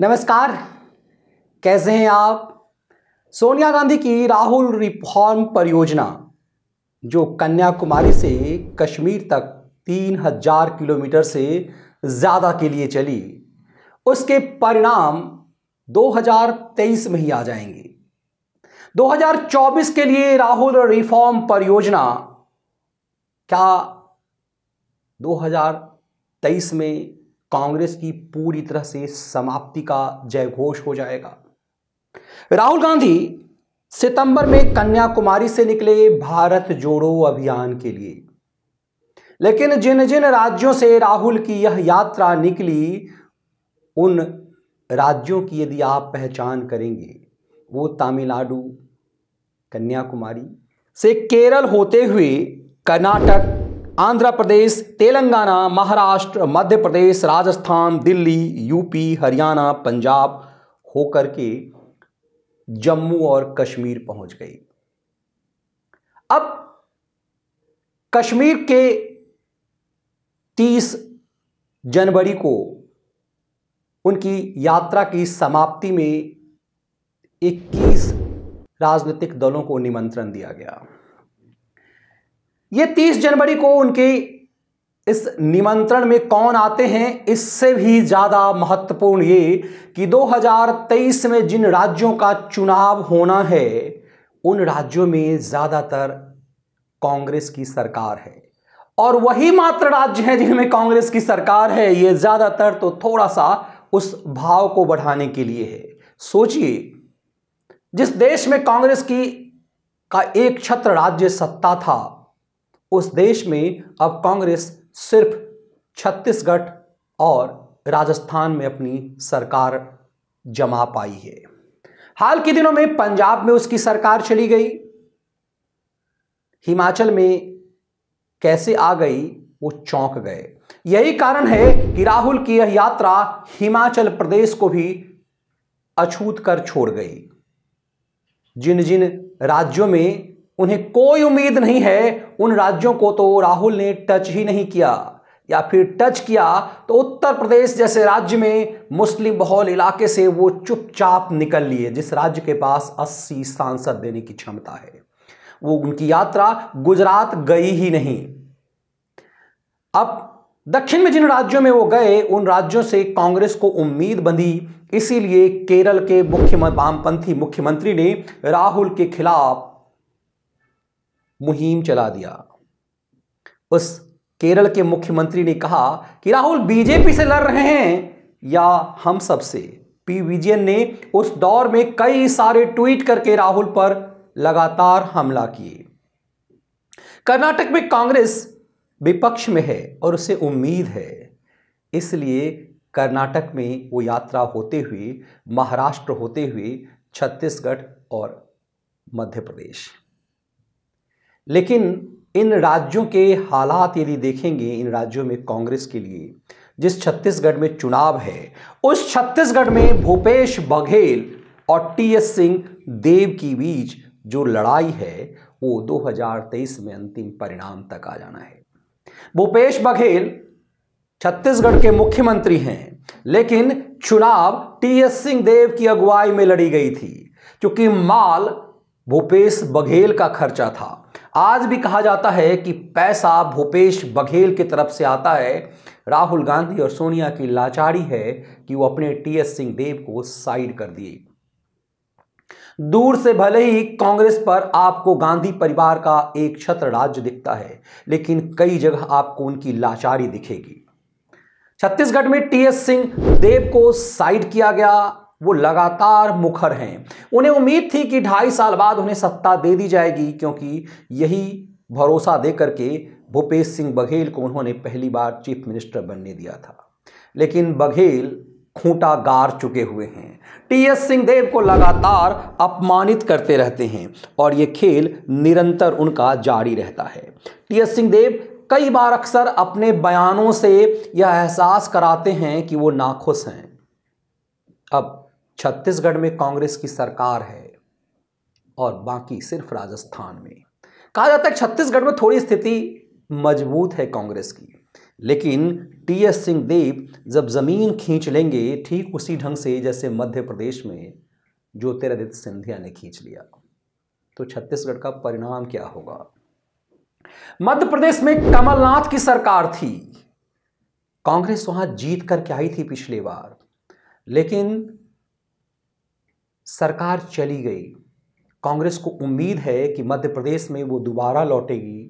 नमस्कार कैसे हैं आप सोनिया गांधी की राहुल रिफॉर्म परियोजना जो कन्याकुमारी से कश्मीर तक तीन हजार किलोमीटर से ज़्यादा के लिए चली उसके परिणाम 2023 में ही आ जाएंगे 2024 के लिए राहुल रिफॉर्म परियोजना क्या 2023 में कांग्रेस की पूरी तरह से समाप्ति का जय घोष हो जाएगा राहुल गांधी सितंबर में कन्याकुमारी से निकले भारत जोड़ो अभियान के लिए लेकिन जिन जिन राज्यों से राहुल की यह यात्रा निकली उन राज्यों की यदि आप पहचान करेंगे वो तमिलनाडु कन्याकुमारी से केरल होते हुए कर्नाटक आंध्र प्रदेश तेलंगाना महाराष्ट्र मध्य प्रदेश राजस्थान दिल्ली यूपी हरियाणा पंजाब होकर के जम्मू और कश्मीर पहुंच गई अब कश्मीर के 30 जनवरी को उनकी यात्रा की समाप्ति में 21 राजनीतिक दलों को निमंत्रण दिया गया ये 30 जनवरी को उनके इस निमंत्रण में कौन आते हैं इससे भी ज़्यादा महत्वपूर्ण ये कि 2023 में जिन राज्यों का चुनाव होना है उन राज्यों में ज़्यादातर कांग्रेस की सरकार है और वही मात्र राज्य हैं जिनमें कांग्रेस की सरकार है ये ज़्यादातर तो थोड़ा सा उस भाव को बढ़ाने के लिए है सोचिए जिस देश में कांग्रेस की का एक छत्र राज्य सत्ता था उस देश में अब कांग्रेस सिर्फ छत्तीसगढ़ और राजस्थान में अपनी सरकार जमा पाई है हाल के दिनों में पंजाब में उसकी सरकार चली गई हिमाचल में कैसे आ गई वो चौंक गए यही कारण है कि राहुल की यह यात्रा हिमाचल प्रदेश को भी अछूत कर छोड़ गई जिन जिन राज्यों में उन्हें कोई उम्मीद नहीं है उन राज्यों को तो राहुल ने टच ही नहीं किया या फिर टच किया तो उत्तर प्रदेश जैसे राज्य में मुस्लिम बहुल इलाके से वो चुपचाप निकल लिए जिस राज्य के पास 80 सांसद देने की क्षमता है वो उनकी यात्रा गुजरात गई ही नहीं अब दक्षिण में जिन राज्यों में वो गए उन राज्यों से कांग्रेस को उम्मीद बंधी इसीलिए केरल के मुख्यमंत्री वामपंथी मुख्यमंत्री ने राहुल के खिलाफ मुहिम चला दिया उस केरल के मुख्यमंत्री ने कहा कि राहुल बीजेपी से लड़ रहे हैं या हम सब से पी विजयन ने उस दौर में कई सारे ट्वीट करके राहुल पर लगातार हमला किए कर्नाटक में कांग्रेस विपक्ष में है और उसे उम्मीद है इसलिए कर्नाटक में वो यात्रा होते हुए महाराष्ट्र होते हुए छत्तीसगढ़ और मध्य प्रदेश लेकिन इन राज्यों के हालात यदि देखेंगे इन राज्यों में कांग्रेस के लिए जिस छत्तीसगढ़ में चुनाव है उस छत्तीसगढ़ में भूपेश बघेल और टीएस सिंह देव की बीच जो लड़ाई है वो 2023 में अंतिम परिणाम तक आ जाना है भूपेश बघेल छत्तीसगढ़ के मुख्यमंत्री हैं लेकिन चुनाव टीएस सिंह देव की अगुवाई में लड़ी गई थी क्योंकि माल भूपेश बघेल का खर्चा था आज भी कहा जाता है कि पैसा भूपेश बघेल की तरफ से आता है राहुल गांधी और सोनिया की लाचारी है कि वो अपने टी एस देव को साइड कर दिए दूर से भले ही कांग्रेस पर आपको गांधी परिवार का एक छत्र राज्य दिखता है लेकिन कई जगह आपको उनकी लाचारी दिखेगी छत्तीसगढ़ में टीएस सिंह देव को साइड किया गया वो लगातार मुखर हैं उन्हें उम्मीद थी कि ढाई साल बाद उन्हें सत्ता दे दी जाएगी क्योंकि यही भरोसा दे करके भूपेश सिंह बघेल को उन्होंने पहली बार चीफ मिनिस्टर बनने दिया था लेकिन बघेल खूंटा गार चुके हुए हैं टीएस सिंहदेव को लगातार अपमानित करते रहते हैं और ये खेल निरंतर उनका जारी रहता है टीएस सिंहदेव कई बार अक्सर अपने बयानों से यह एहसास कराते हैं कि वो नाखुश हैं अब छत्तीसगढ़ में कांग्रेस की सरकार है और बाकी सिर्फ राजस्थान में कहा जाता है छत्तीसगढ़ में थोड़ी स्थिति मजबूत है कांग्रेस की लेकिन टी एस सिंहदेव जब ज़मीन खींच लेंगे ठीक उसी ढंग से जैसे मध्य प्रदेश में ज्योतिरादित्य सिंधिया ने खींच लिया तो छत्तीसगढ़ का परिणाम क्या होगा मध्य प्रदेश में कमलनाथ की सरकार थी कांग्रेस वहां जीत करके आई थी पिछली बार लेकिन सरकार चली गई कांग्रेस को उम्मीद है कि मध्य प्रदेश में वो दोबारा लौटेगी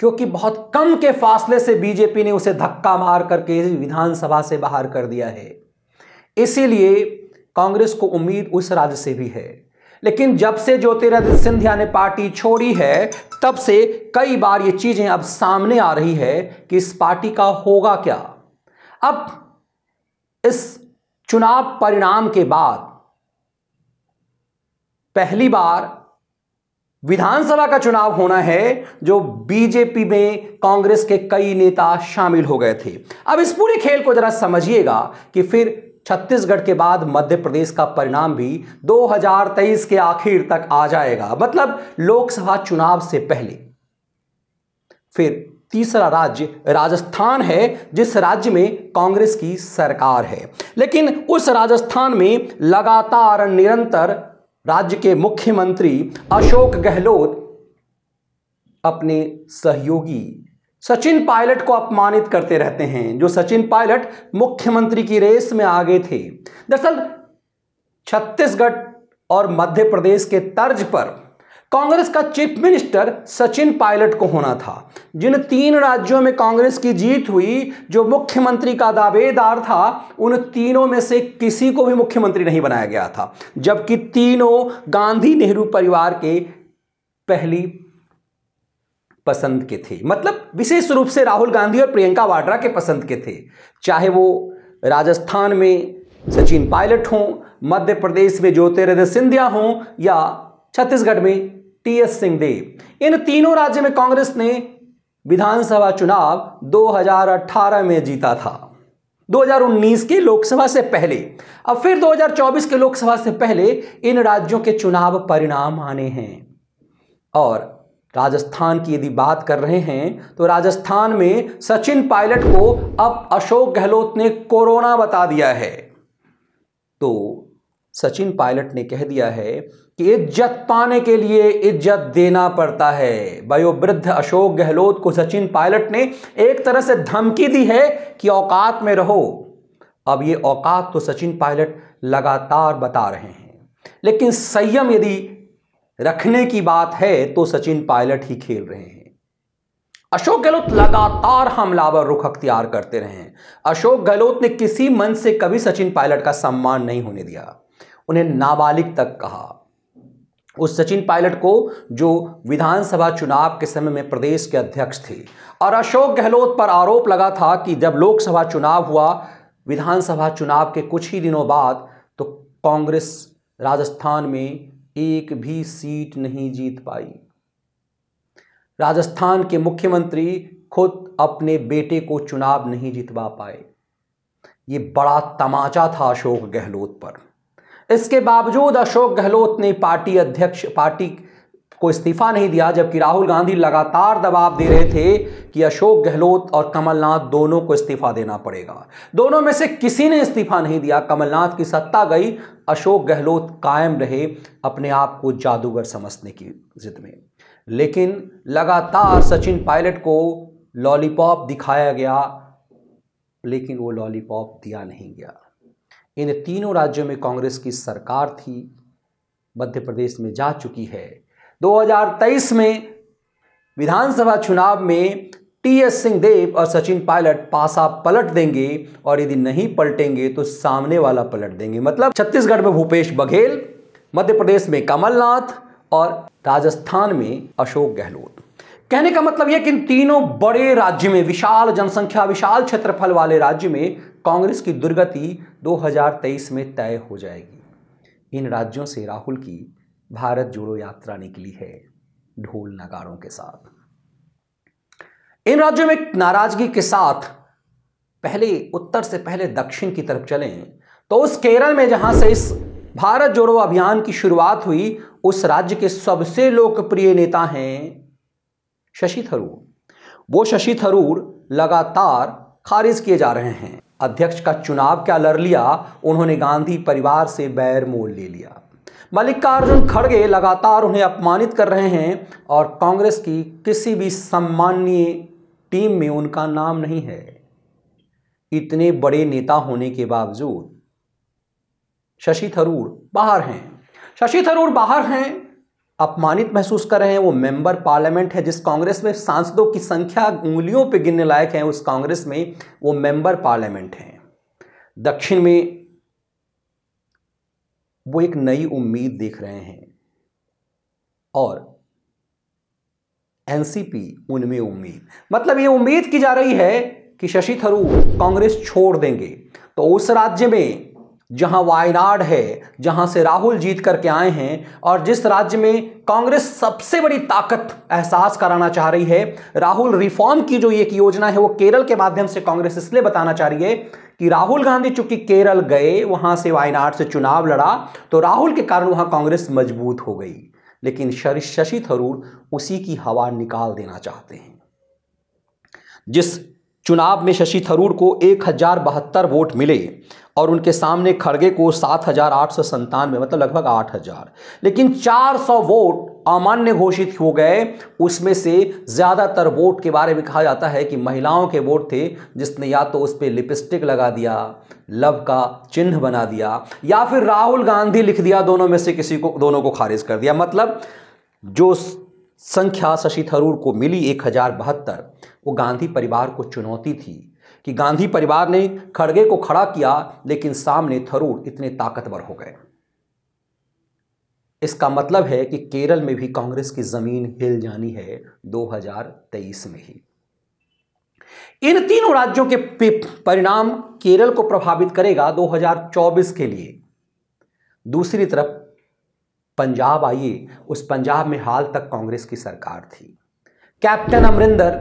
क्योंकि बहुत कम के फासले से बीजेपी ने उसे धक्का मार करके विधानसभा से बाहर कर दिया है इसीलिए कांग्रेस को उम्मीद उस राज्य से भी है लेकिन जब से ज्योतिरादित्य सिंधिया ने पार्टी छोड़ी है तब से कई बार ये चीजें अब सामने आ रही है कि इस पार्टी का होगा क्या अब इस चुनाव परिणाम के बाद पहली बार विधानसभा का चुनाव होना है जो बीजेपी में कांग्रेस के कई नेता शामिल हो गए थे अब इस पूरे खेल को जरा समझिएगा कि फिर छत्तीसगढ़ के बाद मध्य प्रदेश का परिणाम भी 2023 के आखिर तक आ जाएगा मतलब लोकसभा चुनाव से पहले फिर तीसरा राज्य राजस्थान है जिस राज्य में कांग्रेस की सरकार है लेकिन उस राजस्थान में लगातार निरंतर राज्य के मुख्यमंत्री अशोक गहलोत अपने सहयोगी सचिन पायलट को अपमानित करते रहते हैं जो सचिन पायलट मुख्यमंत्री की रेस में आगे थे दरअसल छत्तीसगढ़ और मध्य प्रदेश के तर्ज पर कांग्रेस का चीफ मिनिस्टर सचिन पायलट को होना था जिन तीन राज्यों में कांग्रेस की जीत हुई जो मुख्यमंत्री का दावेदार था उन तीनों में से किसी को भी मुख्यमंत्री नहीं बनाया गया था जबकि तीनों गांधी नेहरू परिवार के पहली पसंद के थे मतलब विशेष रूप से राहुल गांधी और प्रियंका वाड्रा के पसंद के थे चाहे वो राजस्थान में सचिन पायलट हों मध्य प्रदेश में ज्योतिरादित्य सिंधिया हों या छत्तीसगढ़ में टीएस सिंहदेव इन तीनों राज्य में कांग्रेस ने विधानसभा चुनाव 2018 में जीता था 2019 के लोकसभा से पहले अब फिर 2024 के लोकसभा से पहले इन राज्यों के चुनाव परिणाम आने हैं और राजस्थान की यदि बात कर रहे हैं तो राजस्थान में सचिन पायलट को अब अशोक गहलोत ने कोरोना बता दिया है तो सचिन पायलट ने कह दिया है कि इज्जत पाने के लिए इज्जत देना पड़ता है वयोवृद्ध अशोक गहलोत को सचिन पायलट ने एक तरह से धमकी दी है कि औकात में रहो अब ये औकात तो सचिन पायलट लगातार बता रहे हैं लेकिन संयम यदि रखने की बात है तो सचिन पायलट ही खेल रहे हैं अशोक गहलोत लगातार हमलावर रुख अख्तियार करते रहे हैं अशोक गहलोत ने किसी मन से कभी सचिन पायलट का सम्मान नहीं होने दिया उन्हें नाबालिग तक कहा उस सचिन पायलट को जो विधानसभा चुनाव के समय में प्रदेश के अध्यक्ष थे और अशोक गहलोत पर आरोप लगा था कि जब लोकसभा चुनाव हुआ विधानसभा चुनाव के कुछ ही दिनों बाद तो कांग्रेस राजस्थान में एक भी सीट नहीं जीत पाई राजस्थान के मुख्यमंत्री खुद अपने बेटे को चुनाव नहीं जीतवा पाए ये बड़ा तमाचा था अशोक गहलोत पर इसके बावजूद अशोक गहलोत ने पार्टी अध्यक्ष पार्टी को इस्तीफा नहीं दिया जबकि राहुल गांधी लगातार दबाव दे रहे थे कि अशोक गहलोत और कमलनाथ दोनों को इस्तीफा देना पड़ेगा दोनों में से किसी ने इस्तीफा नहीं दिया कमलनाथ की सत्ता गई अशोक गहलोत कायम रहे अपने आप को जादूगर समझने की जिद में लेकिन लगातार सचिन पायलट को लॉलीपॉप दिखाया गया लेकिन वो लॉलीपॉप दिया नहीं गया इन तीनों राज्यों में कांग्रेस की सरकार थी मध्य प्रदेश में जा चुकी है 2023 में विधानसभा चुनाव में टी एस सिंहदेव और सचिन पायलट पासा पलट देंगे और यदि नहीं पलटेंगे तो सामने वाला पलट देंगे मतलब छत्तीसगढ़ में भूपेश बघेल मध्य प्रदेश में कमलनाथ और राजस्थान में अशोक गहलोत कहने का मतलब यह कि इन तीनों बड़े राज्य में विशाल जनसंख्या विशाल क्षेत्रफल वाले राज्य में कांग्रेस की दुर्गति 2023 में तय हो जाएगी इन राज्यों से राहुल की भारत जोड़ो यात्रा निकली है ढोल नगाड़ों के साथ इन राज्यों में नाराजगी के साथ पहले उत्तर से पहले दक्षिण की तरफ चलें तो उस केरल में जहां से इस भारत जोड़ो अभियान की शुरुआत हुई उस राज्य के सबसे लोकप्रिय नेता हैं शशि थरूर वो शशि थरूर लगातार खारिज किए जा रहे हैं अध्यक्ष का चुनाव क्या लड़ लिया उन्होंने गांधी परिवार से बैर मोल ले लिया मल्लिकार्जुन खड़गे लगातार उन्हें अपमानित कर रहे हैं और कांग्रेस की किसी भी सम्माननीय टीम में उनका नाम नहीं है इतने बड़े नेता होने के बावजूद शशि थरूर बाहर हैं शशि थरूर बाहर हैं अपमानित महसूस कर रहे हैं वो मेंबर पार्लियामेंट है जिस कांग्रेस में सांसदों की संख्या उंगलियों पे गिनने लायक है उस कांग्रेस में वो मेंबर पार्लियामेंट हैं दक्षिण में वो एक नई उम्मीद देख रहे हैं और एनसीपी उनमें उम्मीद मतलब ये उम्मीद की जा रही है कि शशि थरूर कांग्रेस छोड़ देंगे तो उस राज्य में जहां वायनाड है जहां से राहुल जीत करके आए हैं और जिस राज्य में कांग्रेस सबसे बड़ी ताकत एहसास कराना चाह रही है राहुल रिफॉर्म की जो एक योजना है वो केरल के माध्यम से कांग्रेस इसलिए बताना चाह रही है कि राहुल गांधी चूंकि केरल गए वहां से वायनाड से चुनाव लड़ा तो राहुल के कारण वहां कांग्रेस मजबूत हो गई लेकिन शशि थरूर उसी की हवा निकाल देना चाहते हैं जिस चुनाव में शशि थरूर को एक वोट मिले और उनके सामने खड़गे को सात हजार आठ सौ संतानवे मतलब लगभग आठ हजार लेकिन चार सौ वोट अमान्य घोषित हो गए उसमें से ज़्यादातर वोट के बारे में कहा जाता है कि महिलाओं के वोट थे जिसने या तो उस पर लिपस्टिक लगा दिया लव का चिन्ह बना दिया या फिर राहुल गांधी लिख दिया दोनों में से किसी को दोनों को खारिज कर दिया मतलब जो संख्या शशि थरूर को मिली एक हजार बहत्तर वो गांधी परिवार को चुनौती थी कि गांधी परिवार ने खड़गे को खड़ा किया लेकिन सामने थरूर इतने ताकतवर हो गए इसका मतलब है कि केरल में भी कांग्रेस की जमीन हिल जानी है 2023 में ही इन तीनों राज्यों के परिणाम केरल को प्रभावित करेगा 2024 के लिए दूसरी तरफ पंजाब आइए उस पंजाब में हाल तक कांग्रेस की सरकार थी कैप्टन अमरिंदर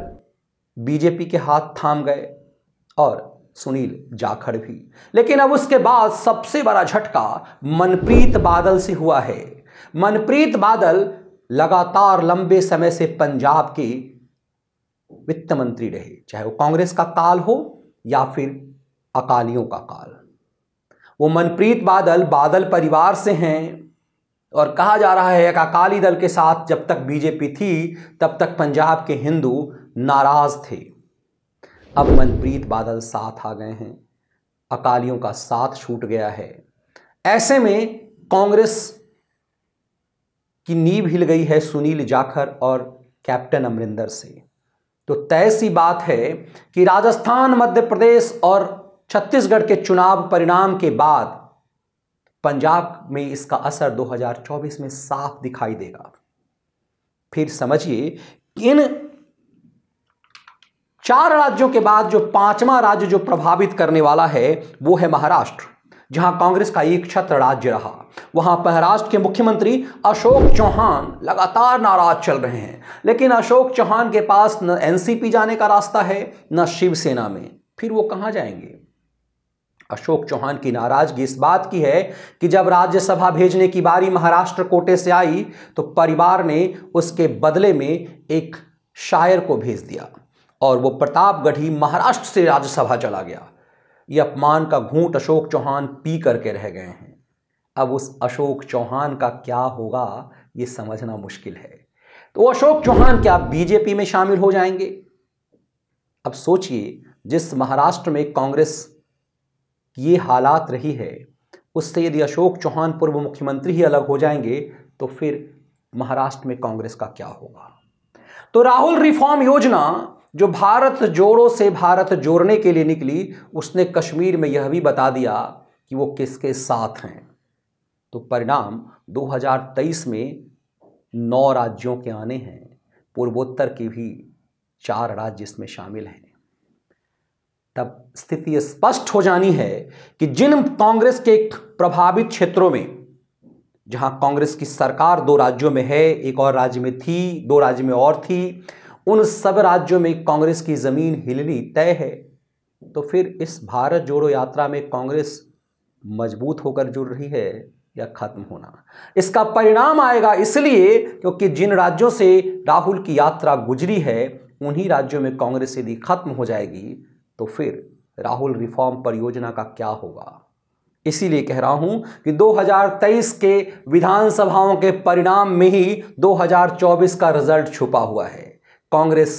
बीजेपी के हाथ थाम गए और सुनील जाखड़ भी लेकिन अब उसके बाद सबसे बड़ा झटका मनप्रीत बादल से हुआ है मनप्रीत बादल लगातार लंबे समय से पंजाब के वित्त मंत्री रहे चाहे वो कांग्रेस का काल हो या फिर अकालियों का काल वो मनप्रीत बादल बादल परिवार से हैं और कहा जा रहा है कि अकाली दल के साथ जब तक बीजेपी थी तब तक पंजाब के हिंदू नाराज थे अब मनप्रीत बादल साथ आ गए हैं अकालियों का साथ छूट गया है ऐसे में कांग्रेस की नींव हिल गई है सुनील जाखर और कैप्टन अमरिंदर से तो तय सी बात है कि राजस्थान मध्य प्रदेश और छत्तीसगढ़ के चुनाव परिणाम के बाद पंजाब में इसका असर 2024 में साफ दिखाई देगा फिर समझिए इन चार राज्यों के बाद जो पांचवा राज्य जो प्रभावित करने वाला है वो है महाराष्ट्र जहां कांग्रेस का एक छत्र राज्य रहा वहां महाराष्ट्र के मुख्यमंत्री अशोक चौहान लगातार नाराज चल रहे हैं लेकिन अशोक चौहान के पास न एनसीपी जाने का रास्ता है न शिवसेना में फिर वो कहाँ जाएंगे अशोक चौहान की नाराजगी इस बात की है कि जब राज्यसभा भेजने की बारी महाराष्ट्र कोटे से आई तो परिवार ने उसके बदले में एक शायर को भेज दिया और वो प्रतापगढ़ ही महाराष्ट्र से राज्यसभा चला गया ये अपमान का घूंट अशोक चौहान पी करके रह गए हैं अब उस अशोक चौहान का क्या होगा ये समझना मुश्किल है तो अशोक चौहान क्या बीजेपी में शामिल हो जाएंगे अब सोचिए जिस महाराष्ट्र में कांग्रेस ये हालात रही है उससे यदि अशोक चौहान पूर्व मुख्यमंत्री ही अलग हो जाएंगे तो फिर महाराष्ट्र में कांग्रेस का क्या होगा तो राहुल रिफॉर्म योजना जो भारत जोड़ो से भारत जोड़ने के लिए निकली उसने कश्मीर में यह भी बता दिया कि वो किसके साथ हैं तो परिणाम 2023 में नौ राज्यों के आने हैं पूर्वोत्तर के भी चार राज्य इसमें शामिल हैं तब स्थिति स्पष्ट हो जानी है कि जिन कांग्रेस के प्रभावित क्षेत्रों में जहां कांग्रेस की सरकार दो राज्यों में है एक और राज्य में थी दो राज्य में और थी उन सब राज्यों में कांग्रेस की जमीन हिलनी तय है तो फिर इस भारत जोड़ो यात्रा में कांग्रेस मजबूत होकर जुड़ रही है या खत्म होना इसका परिणाम आएगा इसलिए क्योंकि जिन राज्यों से राहुल की यात्रा गुजरी है उन्हीं राज्यों में कांग्रेस यदि खत्म हो जाएगी तो फिर राहुल रिफॉर्म परियोजना का क्या होगा इसीलिए कह रहा हूं कि 2023 के विधानसभाओं के परिणाम में ही 2024 का रिजल्ट छुपा हुआ है कांग्रेस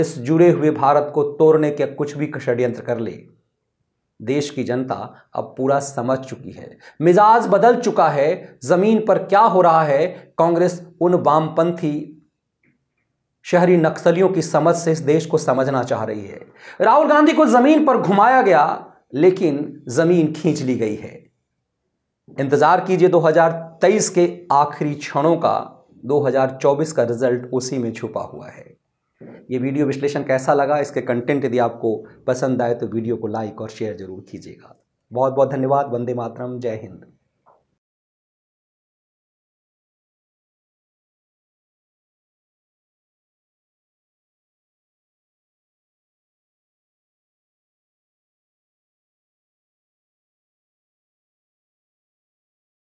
इस जुड़े हुए भारत को तोड़ने के कुछ भी षड्यंत्र कर ले देश की जनता अब पूरा समझ चुकी है मिजाज बदल चुका है जमीन पर क्या हो रहा है कांग्रेस उन वामपंथी शहरी नक्सलियों की समझ से इस देश को समझना चाह रही है राहुल गांधी को जमीन पर घुमाया गया लेकिन जमीन खींच ली गई है इंतजार कीजिए 2023 के आखिरी क्षणों का 2024 का रिजल्ट उसी में छुपा हुआ है ये वीडियो विश्लेषण कैसा लगा इसके कंटेंट यदि आपको पसंद आए तो वीडियो को लाइक और शेयर जरूर कीजिएगा बहुत बहुत धन्यवाद वंदे मातरम जय हिंद